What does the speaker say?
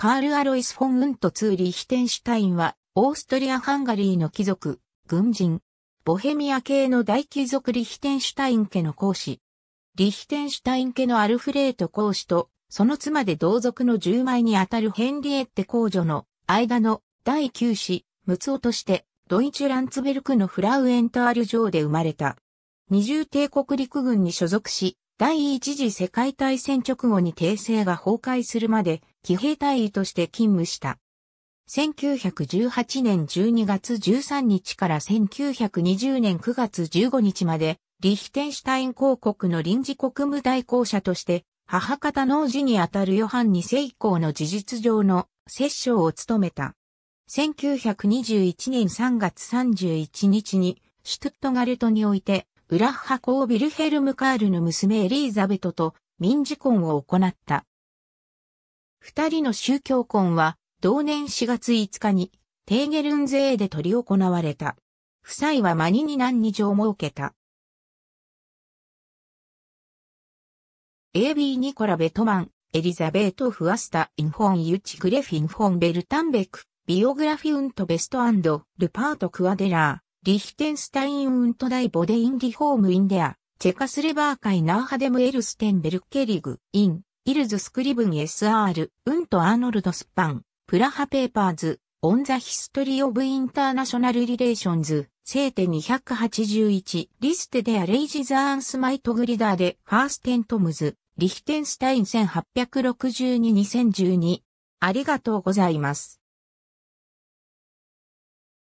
カール・アロイス・フォン・ウント・ツー・リヒテンシュタインは、オーストリア・ハンガリーの貴族、軍人、ボヘミア系の大貴族リヒテンシュタイン家の公子。リヒテンシュタイン家のアルフレート公子と、その妻で同族の10枚にあたるヘンリエッテ公女の間の第9子、ムツオとして、ドイツランツベルクのフラウエンタール城で生まれた。二重帝国陸軍に所属し、第一次世界大戦直後に帝政が崩壊するまで、騎兵隊員として勤務した。1918年12月13日から1920年9月15日まで、リヒテンシュタイン公国の臨時国務代行者として、母方農事にあたるヨハン二世以降の事実上の摂政を務めた。1921年3月31日に、シュトゥットガルトにおいて、ウラッハ公ビルヘルム・カールの娘エリーザベトと民事婚を行った。二人の宗教婚は同年4月5日にテーゲルンゼーで取り行われた。夫妻はマニニナンにを設けた。AB ニコラ・ベトマン、エリザベート・フアスタ・インフォン・ユチ・グレフィン・フォン・ベルタンベク、ビオグラフィウント・ベスト・アンド・ルパート・クアデラー、リヒテンスタインウントダイボデインリホームインデア、チェカスレバーイ・ナーハデムエルステンベルケリグ、イン、イルズスクリブン SR、ウントアーノルドスパン、プラハペーパーズ、オンザヒストリーオブインターナショナルリレーションズ、聖手281、リステデアレイジザーンスマイトグリダーで、ファーステントムズ、リヒテンスタイン1862-2012。ありがとうございます。